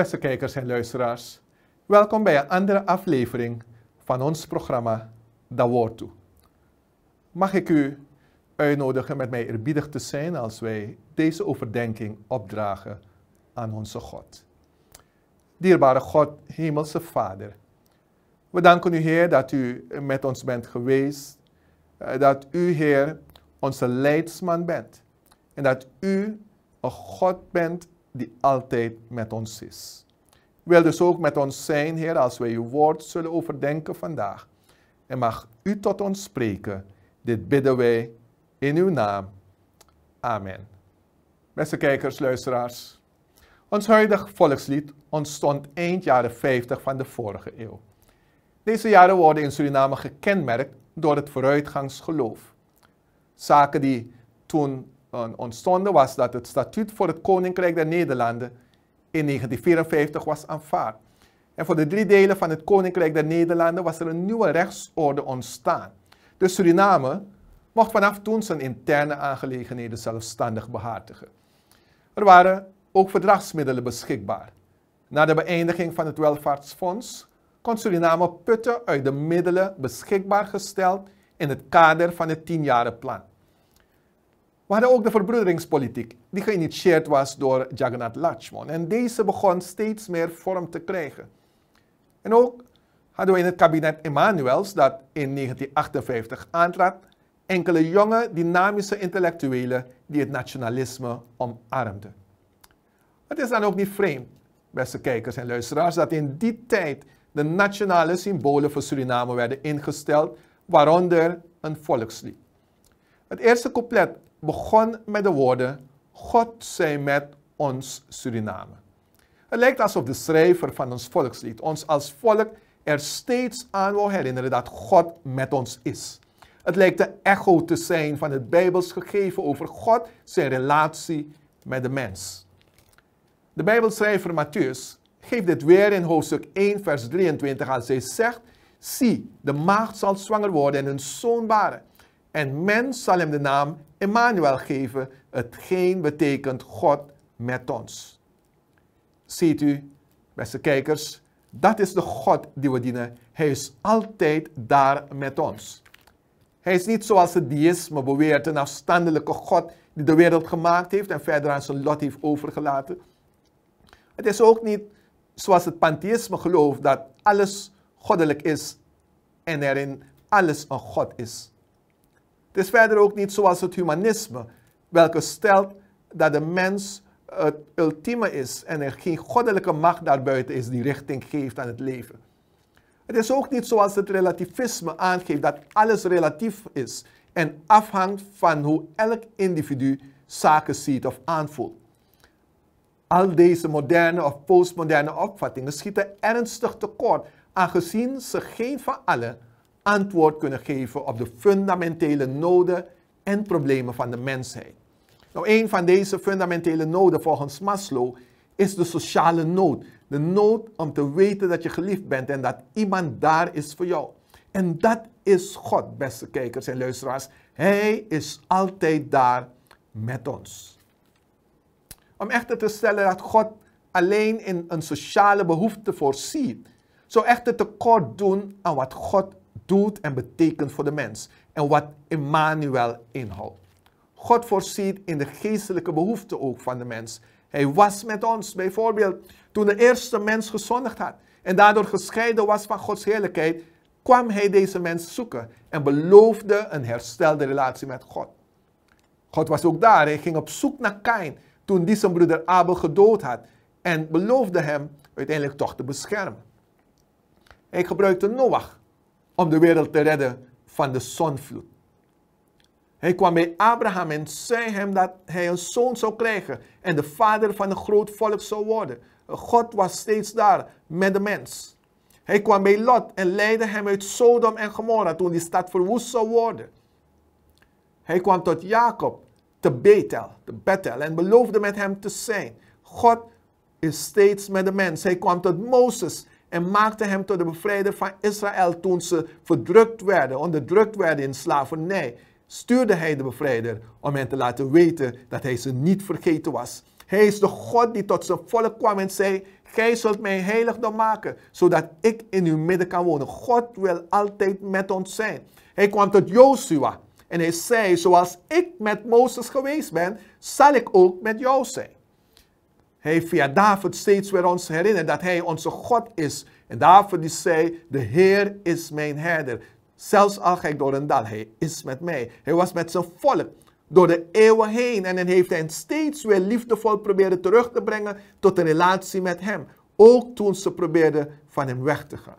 Beste kijkers en luisteraars, welkom bij een andere aflevering van ons programma Da Word Toe. Mag ik u uitnodigen met mij eerbiedig te zijn als wij deze overdenking opdragen aan onze God. Dierbare God, Hemelse Vader, we danken u Heer dat u met ons bent geweest, eh, dat u Heer onze leidsman bent en dat u een God bent die altijd met ons is. Wil dus ook met ons zijn, Heer, als wij uw woord zullen overdenken vandaag. En mag u tot ons spreken. Dit bidden wij in uw naam. Amen. Beste kijkers, luisteraars. Ons huidig volkslied ontstond eind jaren 50 van de vorige eeuw. Deze jaren worden in Suriname gekenmerkt door het vooruitgangsgeloof. Zaken die toen ontstonden was dat het statuut voor het Koninkrijk der Nederlanden in 1954 was aanvaard. En voor de drie delen van het Koninkrijk der Nederlanden was er een nieuwe rechtsorde ontstaan. Dus Suriname mocht vanaf toen zijn interne aangelegenheden zelfstandig behartigen. Er waren ook verdragsmiddelen beschikbaar. Na de beëindiging van het welvaartsfonds kon Suriname putten uit de middelen beschikbaar gesteld in het kader van het plan. We hadden ook de verbroederingspolitiek, die geïnitieerd was door Jagannath Lachmon En deze begon steeds meer vorm te krijgen. En ook hadden we in het kabinet Emanuels, dat in 1958 aantrad, enkele jonge, dynamische intellectuelen die het nationalisme omarmden. Het is dan ook niet vreemd, beste kijkers en luisteraars, dat in die tijd de nationale symbolen voor Suriname werden ingesteld, waaronder een volkslied. Het eerste couplet begon met de woorden: God zij met ons Suriname. Het lijkt alsof de schrijver van ons volkslied ons als volk er steeds aan wil herinneren dat God met ons is. Het lijkt de echo te zijn van het Bijbels gegeven over God, zijn relatie met de mens. De Bijbelschrijver Matthäus geeft dit weer in hoofdstuk 1, vers 23 als hij zegt, Zie, de maagd zal zwanger worden en een zoon baren. En men zal hem de naam Emmanuel geven, hetgeen betekent God met ons. Ziet u, beste kijkers, dat is de God die we dienen. Hij is altijd daar met ons. Hij is niet zoals het deïsme beweert, een afstandelijke God die de wereld gemaakt heeft en verder aan zijn lot heeft overgelaten. Het is ook niet zoals het pantheïsme gelooft dat alles goddelijk is en er in alles een God is. Het is verder ook niet zoals het humanisme, welke stelt dat de mens het ultieme is en er geen goddelijke macht daarbuiten is die richting geeft aan het leven. Het is ook niet zoals het relativisme aangeeft dat alles relatief is en afhangt van hoe elk individu zaken ziet of aanvoelt. Al deze moderne of postmoderne opvattingen schieten ernstig tekort, aangezien ze geen van alle antwoord kunnen geven op de fundamentele noden en problemen van de mensheid. Nou, een van deze fundamentele noden volgens Maslow is de sociale nood. De nood om te weten dat je geliefd bent en dat iemand daar is voor jou. En dat is God, beste kijkers en luisteraars. Hij is altijd daar met ons. Om echter te stellen dat God alleen in een sociale behoefte voorziet, zou echter tekort doen aan wat God doet en betekent voor de mens en wat Emmanuel inhoudt. God voorziet in de geestelijke behoeften ook van de mens. Hij was met ons bijvoorbeeld toen de eerste mens gezondigd had en daardoor gescheiden was van Gods heerlijkheid, kwam hij deze mens zoeken en beloofde een herstelde relatie met God. God was ook daar. Hij ging op zoek naar Kain toen die zijn broeder Abel gedood had en beloofde hem uiteindelijk toch te beschermen. Hij gebruikte Noach om de wereld te redden van de zonvloed. Hij kwam bij Abraham en zei hem dat hij een zoon zou krijgen en de vader van een groot volk zou worden. God was steeds daar met de mens. Hij kwam bij Lot en leidde hem uit Sodom en Gomorra toen die stad verwoest zou worden. Hij kwam tot Jacob te Bethel, te Bethel en beloofde met hem te zijn. God is steeds met de mens. Hij kwam tot Mozes en maakte hem tot de bevrijder van Israël toen ze verdrukt werden, onderdrukt werden in slavernij. Stuurde hij de bevrijder om hen te laten weten dat hij ze niet vergeten was. Hij is de God die tot zijn volk kwam en zei: Gij zult mij heiligdom maken, zodat ik in uw midden kan wonen. God wil altijd met ons zijn. Hij kwam tot Jozua en hij zei: Zoals ik met Mozes geweest ben, zal ik ook met jou zijn. Hij via David steeds weer ons herinnert dat hij onze God is. En David die zei, de Heer is mijn herder. Zelfs al ga ik door een dal, hij is met mij. Hij was met zijn volk door de eeuwen heen. En dan heeft hij hen steeds weer liefdevol proberen terug te brengen tot een relatie met hem. Ook toen ze probeerden van hem weg te gaan.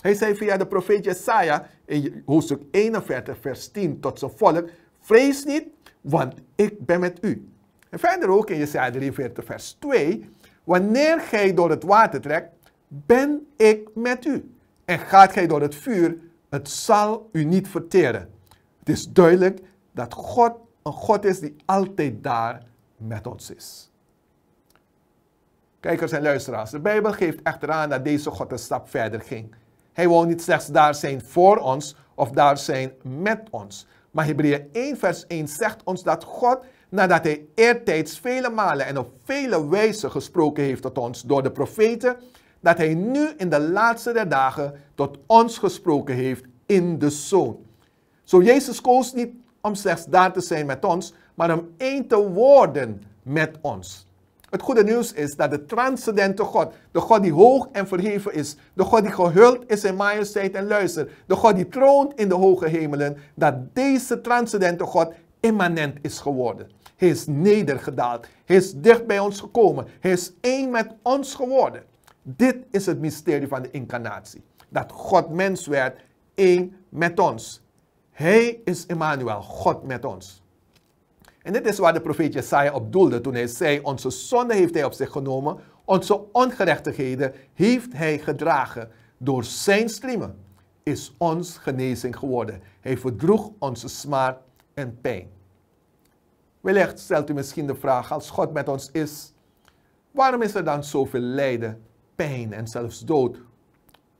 Hij zei via de profeet Jesaja in hoofdstuk 41, vers 10 tot zijn volk: Vrees niet, want ik ben met u. En verder ook in Jesaja 43 vers 2. Wanneer gij door het water trekt, ben ik met u. En gaat gij door het vuur, het zal u niet verteren. Het is duidelijk dat God een God is die altijd daar met ons is. Kijkers en luisteraars, de Bijbel geeft echter aan dat deze God een stap verder ging. Hij wou niet slechts daar zijn voor ons of daar zijn met ons. Maar Hebreeën 1 vers 1 zegt ons dat God nadat hij eertijds vele malen en op vele wijzen gesproken heeft tot ons door de profeten, dat hij nu in de laatste der dagen tot ons gesproken heeft in de Zoon. Zo Jezus koos niet om slechts daar te zijn met ons, maar om één te worden met ons. Het goede nieuws is dat de transcendente God, de God die hoog en verheven is, de God die gehuld is in majesteit en luister, de God die troont in de hoge hemelen, dat deze transcendente God immanent is geworden. Hij is nedergedaald. Hij is dicht bij ons gekomen. Hij is één met ons geworden. Dit is het mysterie van de incarnatie. Dat God mens werd, één met ons. Hij is Emmanuel, God met ons. En dit is waar de profeet Jesaja op doelde toen hij zei, onze zonde heeft hij op zich genomen, onze ongerechtigheden heeft hij gedragen. Door zijn striemen is ons genezing geworden. Hij verdroeg onze smaak en pijn. Wellicht stelt u misschien de vraag, als God met ons is, waarom is er dan zoveel lijden, pijn en zelfs dood?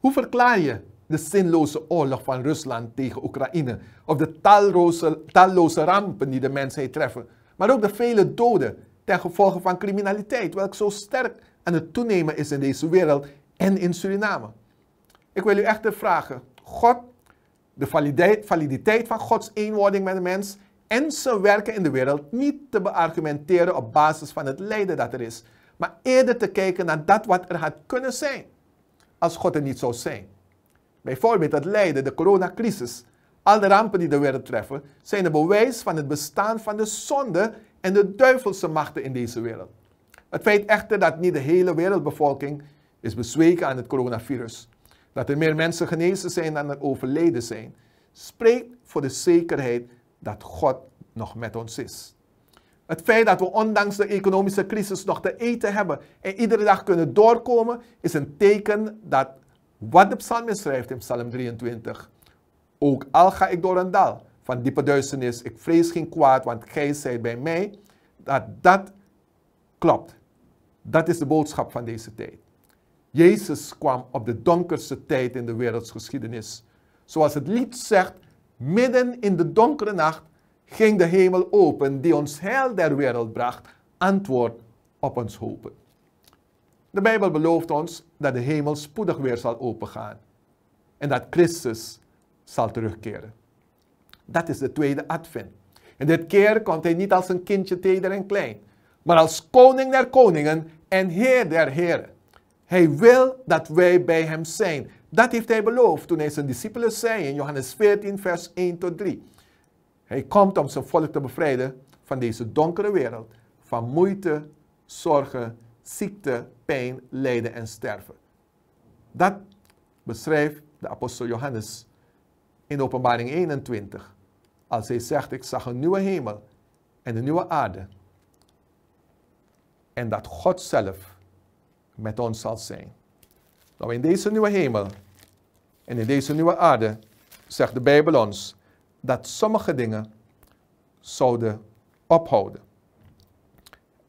Hoe verklaar je de zinloze oorlog van Rusland tegen Oekraïne of de talloze, talloze rampen die de mensheid treffen, maar ook de vele doden ten gevolge van criminaliteit, welke zo sterk aan het toenemen is in deze wereld en in Suriname? Ik wil u echter vragen, God, de validiteit, validiteit van Gods eenwording met de mens en werken in de wereld niet te beargumenteren op basis van het lijden dat er is, maar eerder te kijken naar dat wat er had kunnen zijn als God er niet zou zijn. Bijvoorbeeld het lijden, de coronacrisis, al de rampen die de wereld treffen, zijn een bewijs van het bestaan van de zonde en de duivelse machten in deze wereld. Het feit echter dat niet de hele wereldbevolking is bezweken aan het coronavirus, dat er meer mensen genezen zijn dan er overleden zijn, spreekt voor de zekerheid dat God nog met ons is. Het feit dat we ondanks de economische crisis nog te eten hebben en iedere dag kunnen doorkomen, is een teken dat wat de psalm schrijft in psalm 23. Ook al ga ik door een dal van diepe duisternis, ik vrees geen kwaad, want gij zijt bij mij. Dat dat klopt. Dat is de boodschap van deze tijd. Jezus kwam op de donkerste tijd in de wereldsgeschiedenis. Zoals het lied zegt, Midden in de donkere nacht ging de hemel open die ons heil der wereld bracht, antwoord op ons hopen. De Bijbel belooft ons dat de hemel spoedig weer zal opengaan en dat Christus zal terugkeren. Dat is de tweede advent. En dit keer komt hij niet als een kindje teder en klein, maar als koning der koningen en heer der heren. Hij wil dat wij bij hem zijn. Dat heeft hij beloofd toen hij zijn discipelen zei in Johannes 14, vers 1 tot 3. Hij komt om zijn volk te bevrijden van deze donkere wereld, van moeite, zorgen, ziekte, pijn, lijden en sterven. Dat beschrijft de apostel Johannes in Openbaring 21, als hij zegt, ik zag een nieuwe hemel en een nieuwe aarde. En dat God zelf met ons zal zijn. Nou, in deze nieuwe hemel en in deze nieuwe aarde zegt de Bijbel ons dat sommige dingen zouden ophouden.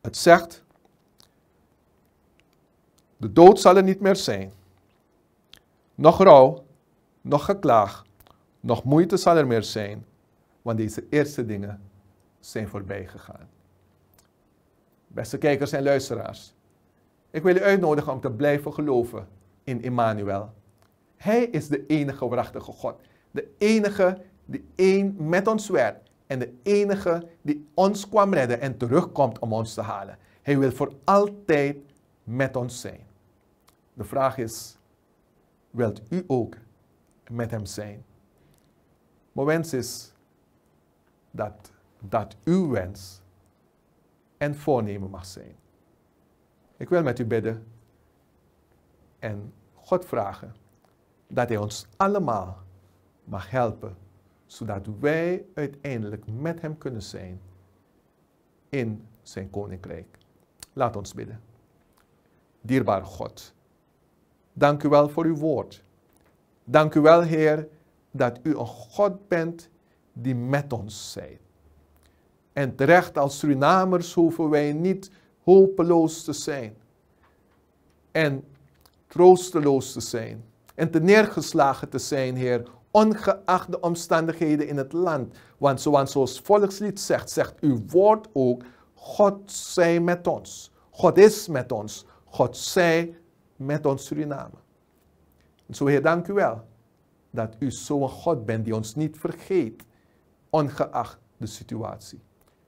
Het zegt, de dood zal er niet meer zijn. Nog rouw, nog geklaag, nog moeite zal er meer zijn, want deze eerste dingen zijn voorbij gegaan. Beste kijkers en luisteraars, ik wil u uitnodigen om te blijven geloven in Immanuel. Hij is de enige waarachtige God. De enige die één met ons werd. En de enige die ons kwam redden en terugkomt om ons te halen. Hij wil voor altijd met ons zijn. De vraag is, wilt u ook met hem zijn? Mijn wens is dat dat uw wens en voornemen mag zijn. Ik wil met u bidden en God vragen dat Hij ons allemaal mag helpen, zodat wij uiteindelijk met Hem kunnen zijn in Zijn Koninkrijk. Laat ons bidden. Dierbaar God, dank u wel voor uw woord. Dank u wel, Heer, dat u een God bent die met ons zijt. En terecht als Surinamers hoeven wij niet hopeloos te zijn en troosteloos te zijn en te neergeslagen te zijn, Heer, ongeacht de omstandigheden in het land. Want zoals volkslied zegt, zegt uw woord ook, God zij met ons. God is met ons. God zij met ons Suriname. En zo Heer, dank u wel dat u zo'n God bent die ons niet vergeet, ongeacht de situatie.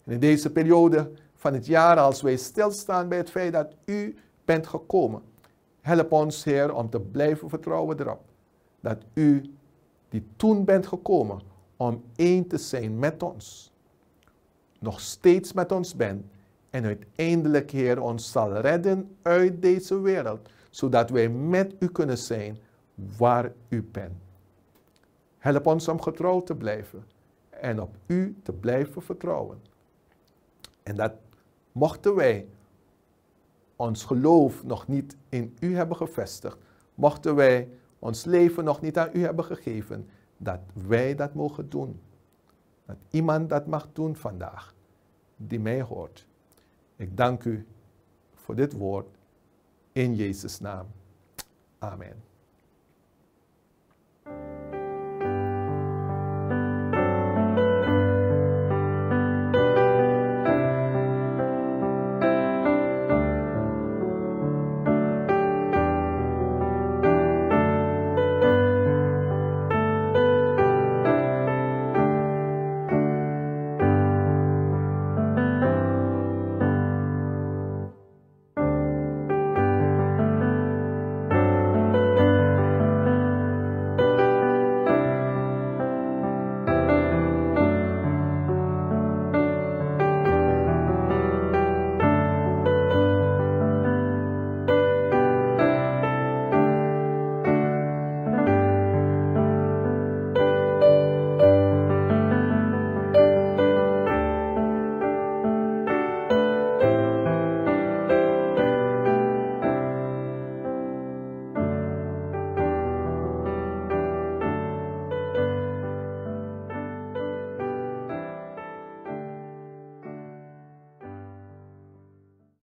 En in deze periode van het jaar als wij stilstaan bij het feit dat u bent gekomen. Help ons, Heer, om te blijven vertrouwen erop. Dat u, die toen bent gekomen, om één te zijn met ons, nog steeds met ons bent en uiteindelijk, Heer, ons zal redden uit deze wereld, zodat wij met u kunnen zijn waar u bent. Help ons om getrouwd te blijven en op u te blijven vertrouwen. En dat Mochten wij ons geloof nog niet in u hebben gevestigd, mochten wij ons leven nog niet aan u hebben gegeven, dat wij dat mogen doen. Dat iemand dat mag doen vandaag, die mij hoort. Ik dank u voor dit woord in Jezus' naam. Amen.